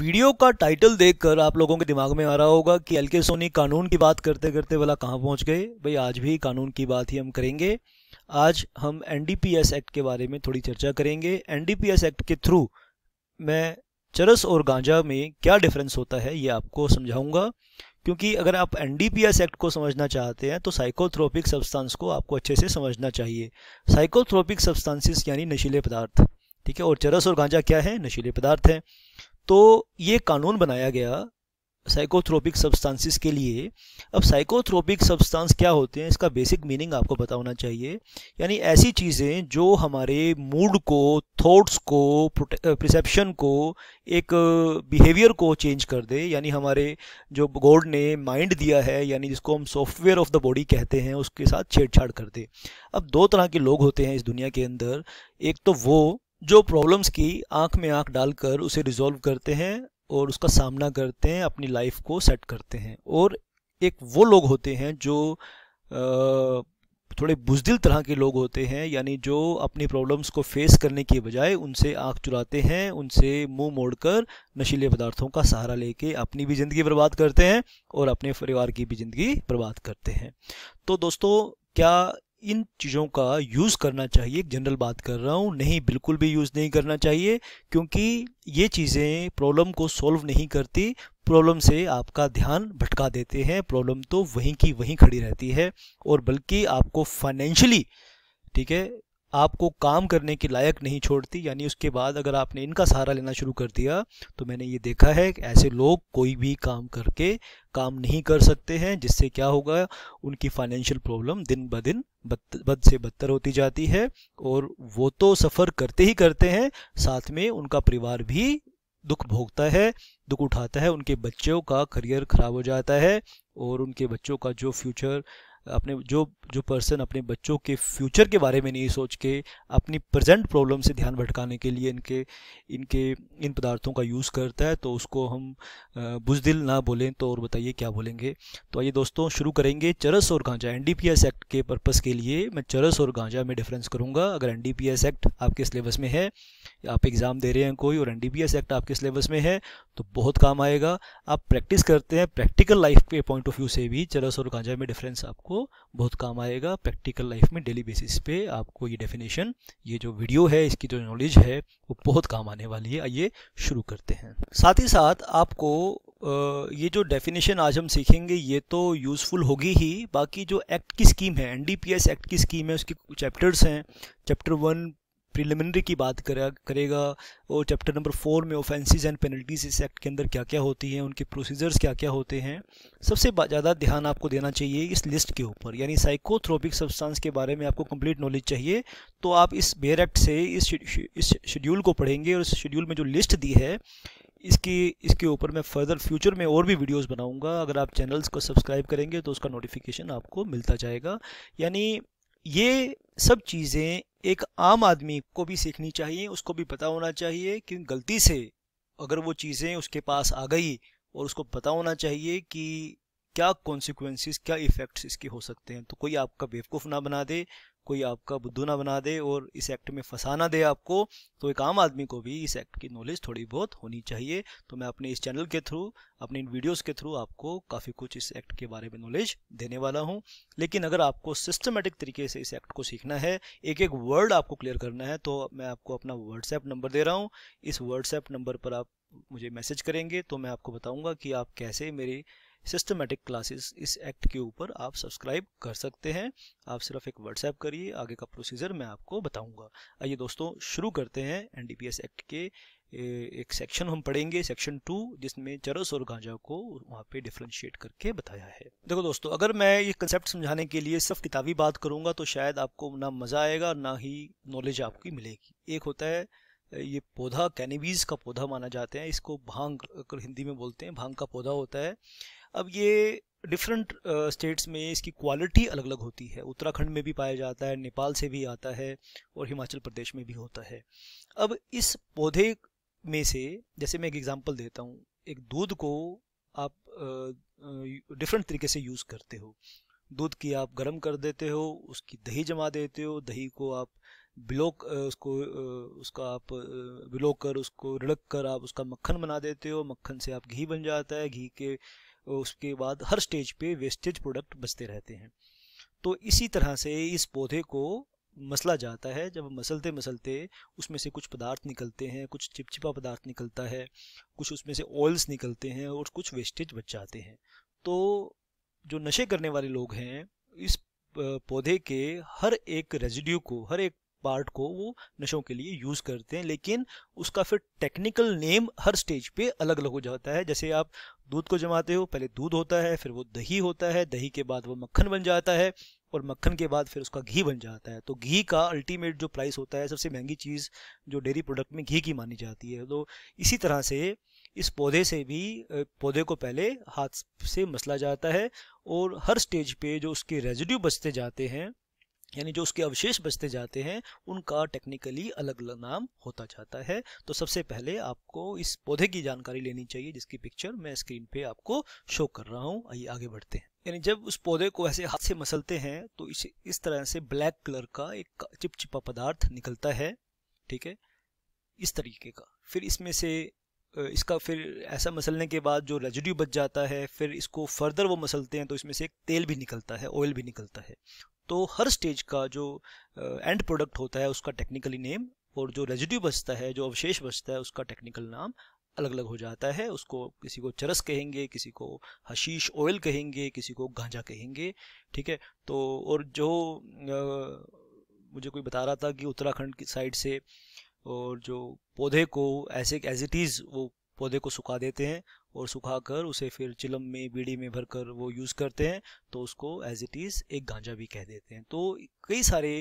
video का title देखकर आप लोगों के दिमाग में आ रहा होगा कि एल के सोनी कानून की बात करते करते वाला कहाँ पहुँच गए भाई आज भी कानून की बात ही हम करेंगे आज हम एन एक्ट के बारे में थोड़ी चर्चा करेंगे एन एक्ट के थ्रू मैं चरस और गांजा में क्या डिफरेंस होता है ये आपको समझाऊंगा क्योंकि अगर आप एन एक्ट को समझना चाहते हैं तो साइकोथ्रोपिक सब्सटेंस को आपको अच्छे से समझना चाहिए साइकोथ्रोपिक सब्सटेंसेस यानी नशीले पदार्थ ठीक है और चरस और गांजा क्या है नशीले पदार्थ हैं तो ये कानून बनाया गया साइकोथ्रोपिक सब्सटेंसेस के लिए अब साइकोथ्रोपिक सब्सटेंस क्या होते हैं इसका बेसिक मीनिंग आपको बता होना चाहिए यानी ऐसी चीज़ें जो हमारे मूड को थॉट्स को प्रसप्शन को एक बिहेवियर को चेंज कर दे यानी हमारे जो गॉड ने माइंड दिया है यानी जिसको हम सॉफ्टवेयर ऑफ द बॉडी कहते हैं उसके साथ छेड़छाड़ कर दे अब दो तरह के लोग होते हैं इस दुनिया के अंदर एक तो वो जो प्रॉब्लम्स की आंख में आंख डालकर उसे रिजॉल्व करते हैं और उसका सामना करते हैं अपनी लाइफ को सेट करते हैं और एक वो लोग होते हैं जो थोड़े बुजदिल तरह के लोग होते हैं यानी जो अपनी प्रॉब्लम्स को फेस करने के बजाय उनसे आँख चुराते हैं उनसे मुंह मोड़कर नशीले पदार्थों का सहारा लेके अपनी भी ज़िंदगी बर्बाद करते हैं और अपने परिवार की भी ज़िंदगी बर्बाद करते हैं तो दोस्तों क्या इन चीज़ों का यूज़ करना चाहिए एक जनरल बात कर रहा हूँ नहीं बिल्कुल भी यूज़ नहीं करना चाहिए क्योंकि ये चीज़ें प्रॉब्लम को सॉल्व नहीं करती प्रॉब्लम से आपका ध्यान भटका देते हैं प्रॉब्लम तो वहीं की वहीं खड़ी रहती है और बल्कि आपको फाइनेंशियली ठीक है आपको काम करने के लायक नहीं छोड़ती यानी उसके बाद अगर आपने इनका सहारा लेना शुरू कर दिया तो मैंने ये देखा है कि ऐसे लोग कोई भी काम करके काम नहीं कर सकते हैं जिससे क्या होगा उनकी फाइनेंशियल प्रॉब्लम दिन ब दिन बद से बदतर होती जाती है और वो तो सफ़र करते ही करते हैं साथ में उनका परिवार भी दुख भोगता है दुख उठाता है उनके बच्चों का करियर ख़राब हो जाता है और उनके बच्चों का जो फ्यूचर अपने जो जो पर्सन अपने बच्चों के फ्यूचर के बारे में नहीं सोच के अपनी प्रेजेंट प्रॉब्लम से ध्यान भटकाने के लिए इनके इनके इन पदार्थों का यूज़ करता है तो उसको हम बुजदिल ना बोलें तो और बताइए क्या बोलेंगे तो आइए दोस्तों शुरू करेंगे चरस और गांजा एन एक्ट के पर्पज़ के लिए मैं चरस और गांजा में डिफरेंस करूँगा अगर एन एक्ट आपके सिलेबस में है आप एग्ज़ाम दे रहे हैं कोई और एन एक्ट आपके सिलेबस में है तो बहुत काम आएगा आप प्रैक्टिस करते हैं प्रैक्टिकल लाइफ के पॉइंट ऑफ व्यू से भी चरस और गांजा में डिफरेंस आपको बहुत काम आएगा प्रैक्टिकल लाइफ में डेली बेसिस पे आपको ये डेफिनेशन ये जो वीडियो है इसकी जो नॉलेज है वो बहुत काम आने वाली है आइए शुरू करते हैं साथ ही साथ आपको ये जो डेफिनेशन आज हम सीखेंगे ये तो यूज़फुल होगी ही बाकी जो एक्ट की स्कीम है एनडीपीएस एक्ट की स्कीम है उसके चैप्टर्स हैं चैप्टर वन प्रिलिमिनरी की बात करेगा और चैप्टर नंबर फोर में ऑफेंसेस एंड पेनल्टीज इस एक्ट के अंदर क्या क्या होती हैं उनके प्रोसीजर्स क्या क्या होते हैं सबसे ज़्यादा ध्यान आपको देना चाहिए इस लिस्ट के ऊपर यानी साइकोथ्रोपिक सब्सटेंस के बारे में आपको कंप्लीट नॉलेज चाहिए तो आप इस बेयर एक्ट से इस इस शेड्यूल को पढ़ेंगे और इस शेड्यूल में जो लिस्ट दी है इसकी इसके ऊपर मैं फर्दर फ्यूचर में और भी वीडियोज़ बनाऊँगा अगर आप चैनल्स को सब्सक्राइब करेंगे तो उसका नोटिफिकेशन आपको मिलता जाएगा यानी ये सब चीज़ें एक आम आदमी को भी सीखनी चाहिए उसको भी पता होना चाहिए कि गलती से अगर वो चीज़ें उसके पास आ गई और उसको पता होना चाहिए कि क्या कॉन्सिक्वेंसेस क्या इफ़ेक्ट्स इसके हो सकते हैं तो कोई आपका बेवकूफ़ ना बना दे कोई आपका बुद्धू ना बना दे और इस एक्ट में फंसा ना दे आपको तो एक आम आदमी को भी इस एक्ट की नॉलेज थोड़ी बहुत होनी चाहिए तो मैं अपने इस चैनल के थ्रू अपने इन वीडियोस के थ्रू आपको काफ़ी कुछ इस एक्ट के बारे में नॉलेज देने वाला हूँ लेकिन अगर आपको सिस्टमेटिक तरीके से इस एक्ट को सीखना है एक एक वर्ड आपको क्लियर करना है तो मैं आपको अपना व्हाट्सएप नंबर दे रहा हूँ इस व्हाट्सएप नंबर पर आप मुझे मैसेज करेंगे तो मैं आपको बताऊँगा कि आप कैसे मेरे सिस्टमेटिक क्लासेस इस एक्ट के ऊपर आप सब्सक्राइब कर सकते हैं आप सिर्फ एक व्हाट्सएप करिए आगे का प्रोसीजर मैं आपको बताऊंगा आइए दोस्तों शुरू करते हैं एनडीपीएस एक्ट के एक सेक्शन हम पढ़ेंगे सेक्शन टू जिसमें चरस और गांजा को वहाँ पे डिफ्रेंशिएट करके बताया है देखो दोस्तों अगर मैं ये कंसेप्ट समझाने के लिए सिर्फ किताबी बात करूंगा तो शायद आपको ना मज़ा आएगा ना ही नॉलेज आपकी मिलेगी एक होता है ये पौधा कैनिवीज का पौधा माना जाते हैं इसको भांग हिंदी में बोलते हैं भांग का पौधा होता है अब ये डिफरेंट स्टेट्स uh, में इसकी क्वालिटी अलग अलग होती है उत्तराखंड में भी पाया जाता है नेपाल से भी आता है और हिमाचल प्रदेश में भी होता है अब इस पौधे में से जैसे मैं एक एग्जांपल देता हूँ एक दूध को आप डिफरेंट uh, uh तरीके से यूज़ करते हो दूध की आप गर्म कर देते हो उसकी दही जमा देते हो दही को आप बिलोक uh, उसको uh, उसका आप बिलो कर उसको रिड़क कर आप उसका मक्खन बना देते हो मक्खन से आप घी बन जाता है घी के उसके बाद हर स्टेज पे वेस्टेज प्रोडक्ट बचते रहते हैं तो इसी तरह से इस पौधे को मसला जाता है जब मसलते मसलते उसमें से कुछ पदार्थ निकलते हैं कुछ चिपचिपा पदार्थ निकलता है कुछ उसमें से ऑयल्स निकलते हैं और कुछ वेस्टेज बच जाते हैं तो जो नशे करने वाले लोग हैं इस पौधे के हर एक रेजिड्यू को हर एक पार्ट को वो नशों के लिए यूज़ करते हैं लेकिन उसका फिर टेक्निकल नेम हर स्टेज पे अलग अलग हो जाता है जैसे आप दूध को जमाते हो पहले दूध होता है फिर वो दही होता है दही के बाद वो मक्खन बन जाता है और मक्खन के बाद फिर उसका घी बन जाता है तो घी का अल्टीमेट जो प्राइस होता है सबसे महंगी चीज़ जो डेयरी प्रोडक्ट में घी की मानी जाती है तो इसी तरह से इस पौधे से भी पौधे को पहले हाथ से मसला जाता है और हर स्टेज पे जो उसके रेजिड्यू बचते जाते हैं यानी जो उसके अवशेष बचते जाते हैं उनका टेक्निकली अलग अलग नाम होता जाता है तो सबसे पहले आपको इस पौधे की जानकारी लेनी चाहिए जिसकी पिक्चर मैं स्क्रीन पे आपको शो कर रहा हूँ आइए आगे बढ़ते हैं यानी जब उस पौधे को ऐसे हाथ से मसलते हैं तो इस इस तरह से ब्लैक कलर का एक चिपचिपा पदार्थ निकलता है ठीक है इस तरीके का फिर इसमें से इसका फिर ऐसा मसलने के बाद जो रेजिड्यू बच जाता है फिर इसको फर्दर वो मसलते हैं तो इसमें से एक तेल भी निकलता है ऑयल भी निकलता है तो हर स्टेज का जो एंड प्रोडक्ट होता है उसका टेक्निकली नेम और जो रेजिड्यू बचता है जो अवशेष बचता है उसका टेक्निकल नाम अलग अलग हो जाता है उसको किसी को चरस कहेंगे किसी को हशीश ऑयल कहेंगे किसी को गांजा कहेंगे ठीक है तो और जो uh, मुझे कोई बता रहा था कि उत्तराखंड की साइड से और जो पौधे को ऐसे एज इट इज़ वो पौधे को सुखा देते हैं और सुखाकर उसे फिर चिलम में बीड़ी में भरकर वो यूज़ करते हैं तो उसको एज इट इज़ एक गांजा भी कह देते हैं तो कई सारे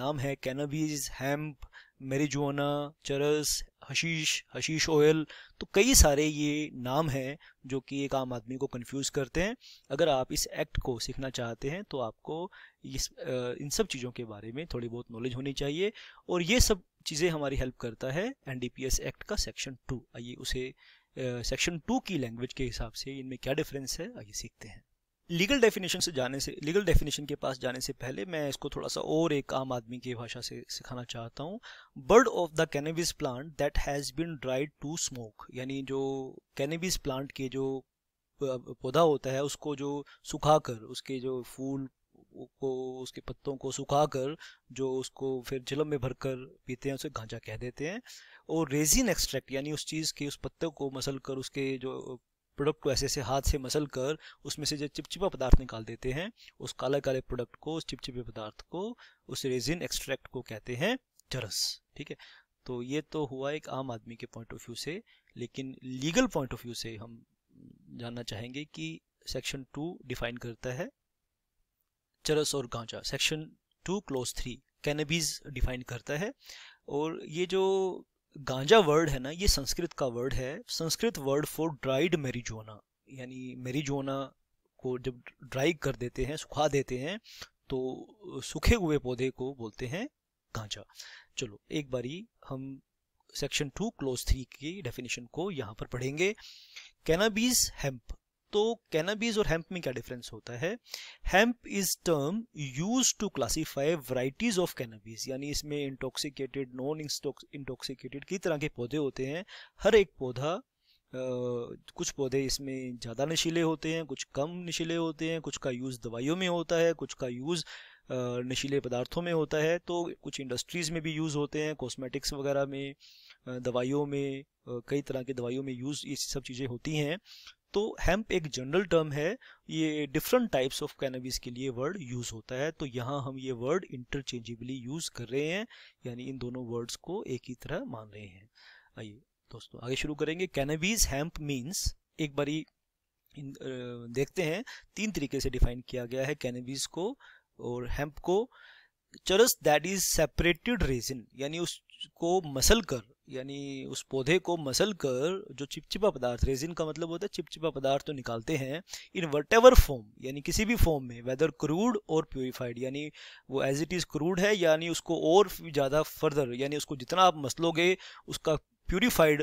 नाम है कैनबीज हेम्प मेरिजुआना चरस हशीश हशीश ओयल तो कई सारे ये नाम हैं जो कि एक आम आदमी को कंफ्यूज करते हैं अगर आप इस एक्ट को सीखना चाहते हैं तो आपको इस इन सब चीज़ों के बारे में थोड़ी बहुत नॉलेज होनी चाहिए और ये सब चीज़ें हमारी हेल्प करता है एन एक्ट का सेक्शन टू आइए उसे सेक्शन टू की लैंग्वेज के हिसाब से इनमें क्या डिफरेंस है आइए सीखते हैं लीगल डेफिनेशन से जाने से लीगल डेफिनेशन के पास जाने से पहले मैं इसको थोड़ा सा और एक आम आदमी की भाषा से सिखाना चाहता हूँ bud of the cannabis plant that has been dried to smoke यानी जो कैनबिस प्लांट के जो पौधा होता है उसको जो सुखाकर उसके जो फूल को उसके पत्तों को सुखाकर जो उसको फिर जलम में भरकर पीते हैं उसे गांजा कह देते हैं और रेजिन एक्सट्रैक्ट यानी उस चीज़ के उस पत्ते को मसल कर उसके जो प्रोडक्ट को ऐसे ऐसे हाथ से मसल कर उसमें से जो चिपचिपा पदार्थ निकाल देते हैं उस काले काले प्रोडक्ट को उस चिपचिपे पदार्थ को उस रेजिन एक्सट्रैक्ट को कहते हैं जरस ठीक है तो ये तो हुआ एक आम आदमी के पॉइंट ऑफ व्यू से लेकिन लीगल पॉइंट ऑफ व्यू से हम जानना चाहेंगे कि सेक्शन टू डिफाइन करता है चरस और गांजा section two clause three cannabis define करता है और ये जो गांजा वर्ड है ना ये संस्कृत का वर्ड है Sanskrit word for dried marijuana यानी मेरीजोना को जब ड्राई कर देते हैं सुखा देते हैं तो सूखे हुए पौधे को बोलते हैं गांजा चलो एक बारी हम सेक्शन टू क्लोज थ्री की डेफिनेशन को यहाँ पर पढ़ेंगे कैनाबीज हेम्प तो कैनबीज़ और हेम्प में क्या डिफरेंस होता है hemp is term use to classify varieties of cannabis यानी इसमें इंटॉक्सिकेटेड नॉन इंटॉक्सिकेटेड कई तरह के पौधे होते हैं हर एक पौधा Uh, कुछ पौधे इसमें ज़्यादा नशीले होते हैं कुछ कम नशीले होते हैं कुछ का यूज़ दवाइयों में होता है कुछ का यूज़ नशीले पदार्थों में होता है तो कुछ इंडस्ट्रीज़ में भी यूज़ होते हैं कॉस्मेटिक्स वगैरह में दवाइयों में कई तरह के दवाइयों में यूज़ ये सब चीज़ें होती हैं तो हेम्प एक जनरल टर्म है ये डिफरेंट टाइप्स ऑफ कैनबिस के लिए वर्ड यूज होता है तो यहाँ हम ये वर्ड इंटरचेंजेबली यूज कर रहे हैं यानी इन दोनों वर्ड्स को एक ही तरह मान रहे हैं आइए दोस्तों आगे शुरू करेंगे कैनबिस हेम्प मीन्स एक बारी इन, देखते हैं तीन तरीके से डिफाइन किया गया है कैनबिस को और हेम्प को चरस दैट इज सेपरेटेड रेजिन यानी उस को मसल कर यानी उस पौधे को मसल कर जो चिपचिपा पदार्थ रेजिन का मतलब होता है चिपचिपा पदार्थ तो निकालते हैं इन वट एवर फॉर्म यानी किसी भी फॉर्म में वेदर क्रूड और प्योरीफाइड यानी वो एज इट इज़ क्रूड है यानी उसको और ज़्यादा फर्दर यानी उसको जितना आप मसलोगे उसका प्यूरिफाइड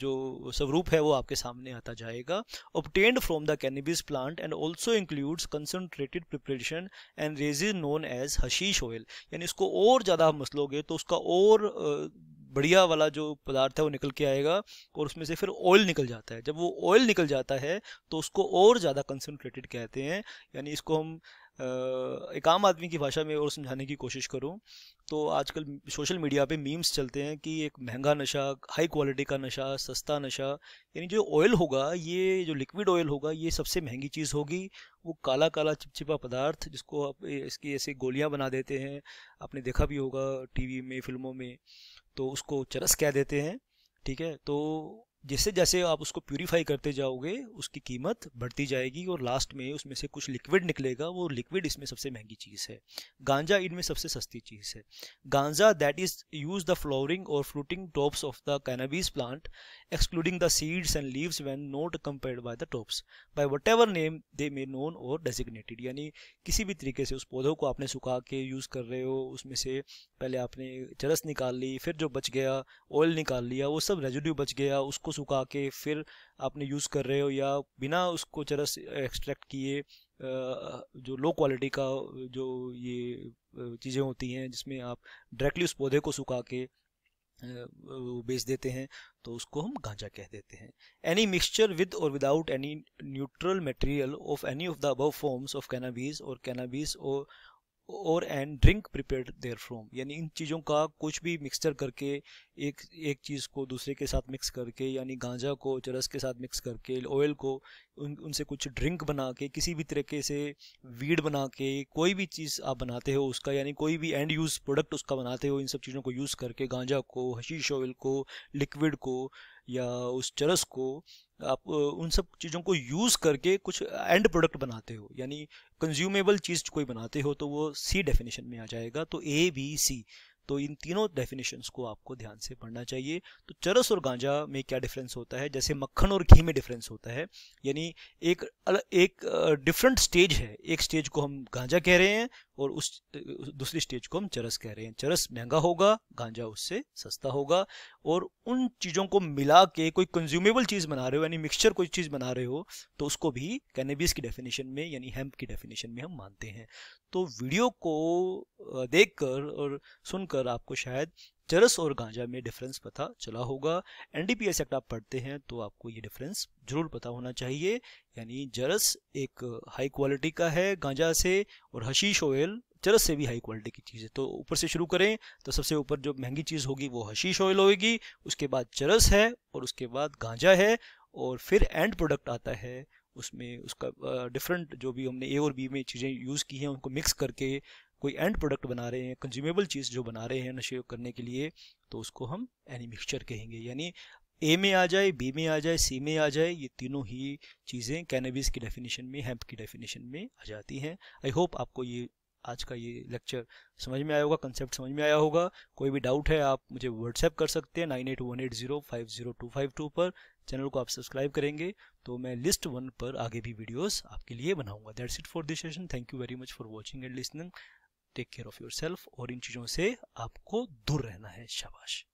जो स्वरूप है वो आपके सामने आता जाएगा obtained from the cannabis plant and also includes concentrated preparation and resin known as hashish oil यानी इसको और ज़्यादा आप मसलोगे तो उसका और बढ़िया वाला जो पदार्थ है वो निकल के आएगा और उसमें से फिर ऑयल निकल जाता है जब वो ऑयल निकल जाता है तो उसको और ज़्यादा कंसनट्रेटेड कहते हैं यानी इसको हम एक आम आदमी की भाषा में और समझाने की कोशिश करूं तो आजकल सोशल मीडिया पे मीम्स चलते हैं कि एक महंगा नशा हाई क्वालिटी का नशा सस्ता नशा यानी जो ऑयल होगा ये जो लिक्विड ऑयल होगा ये सबसे महंगी चीज़ होगी वो काला काला चिपचिपा पदार्थ जिसको आप इसकी ऐसे गोलियां बना देते हैं आपने देखा भी होगा टीवी में फिल्मों में तो उसको चरस कह देते हैं ठीक है तो जैसे जैसे आप उसको प्यूरीफाई करते जाओगे उसकी कीमत बढ़ती जाएगी और लास्ट में उसमें से कुछ लिक्विड निकलेगा वो लिक्विड इसमें सबसे महंगी चीज़ है गांजा इनमें सबसे सस्ती चीज़ है गांजा that is use the flowering or fruiting tops of the cannabis plant excluding the seeds and leaves when not compare by the tops by whatever name they may known or designated यानी किसी भी तरीके से उस पौधों को आपने सुखा के यूज़ कर रहे हो उसमें से पहले आपने चरस निकाल ली फिर जो बच गया ऑयल निकाल लिया वो सब रेजिड्यू बच गया उसको सुखा के फिर आपने यूज़ कर रहे हो या बिना उसको चरस एक्सट्रैक्ट किए जो लो क्वालिटी का जो ये चीज़ें होती हैं जिसमें आप डायरेक्टली उस पौधे को सुखा के बेच देते हैं तो उसको हम गांजा कह देते हैं any mixture with or without any neutral material of any of the above forms of cannabis or cannabis or or and drink prepare therefrom यानी इन चीज़ों का कुछ भी मिक्सचर करके एक एक चीज़ को दूसरे के साथ मिक्स करके यानी गांजा को चरस के साथ मिक्स करके ऑयल को उन उनसे कुछ ड्रिंक बना के किसी भी तरीके से वीड बना के कोई भी चीज़ आप बनाते हो उसका यानी कोई भी एंड यूज़ प्रोडक्ट उसका बनाते हो इन सब चीज़ों को यूज़ करके गांजा को हशीश ऑयल को लिक्विड को या उस चरस को आप उन सब चीज़ों को यूज़ करके कुछ एंड प्रोडक्ट बनाते हो यानी कंज्यूमेबल चीज़ कोई बनाते हो तो वो सी डेफिनेशन में आ जाएगा तो ए बी सी तो इन तीनों डेफिनेशंस को आपको ध्यान से पढ़ना चाहिए तो चरस और गांजा में क्या डिफरेंस होता है जैसे मक्खन और घी में डिफरेंस होता है यानी एक एक डिफरेंट स्टेज है एक स्टेज को हम गांजा कह रहे हैं और उस दूसरी स्टेज को हम चरस कह रहे हैं चरस महंगा होगा गांजा उससे सस्ता होगा और उन चीज़ों को मिला के कोई कंज्यूमेबल चीज़ बना रहे हो यानी मिक्सचर कोई चीज़ बना रहे हो तो उसको भी कैनेबिस की डेफिनेशन में यानी हेम्प की डेफिनेशन में हम मानते हैं तो वीडियो को देखकर और सुनकर कर आपको शायद चरस और गांजा में डिफरेंस पता चला होगा एनडीपीएस एक्ट आप पढ़ते हैं तो आपको ये डिफरेंस जरूर पता होना चाहिए यानी जरस एक हाई क्वालिटी का है गांजा से और हशीश ऑयल चरस से भी हाई क्वालिटी की चीज़ है तो ऊपर से शुरू करें तो सबसे ऊपर जो महंगी चीज़ होगी वो हशीश ऑयल होगी उसके बाद चरस है और उसके बाद गांजा है और फिर एंड प्रोडक्ट आता है उसमें उसका डिफरेंट जो भी हमने ए और बी में चीज़ें यूज़ की हैं उनको मिक्स करके कोई एंड प्रोडक्ट बना रहे हैं कंज्यूमेबल चीज़ जो बना रहे हैं नशे करने के लिए तो उसको हम एनी मिक्सचर कहेंगे यानी ए में आ जाए बी में आ जाए सी में आ जाए ये तीनों ही चीज़ें कैनबिस की डेफिनेशन में हेम्प की डेफिनेशन में आ जाती हैं आई होप आपको ये आज का ये लेक्चर समझ में आया होगा कंसेप्ट समझ में आया होगा कोई भी डाउट है आप मुझे व्हाट्सएप कर सकते हैं nine eight one eight zero five zero two five two पर चैनल को आप सब्सक्राइब करेंगे तो मैं लिस्ट वन पर आगे भी वीडियोस आपके लिए बनाऊंगा that's it for this session thank you very much for watching and listening take care of yourself और इन चीज़ों से आपको दूर रहना है शाबाश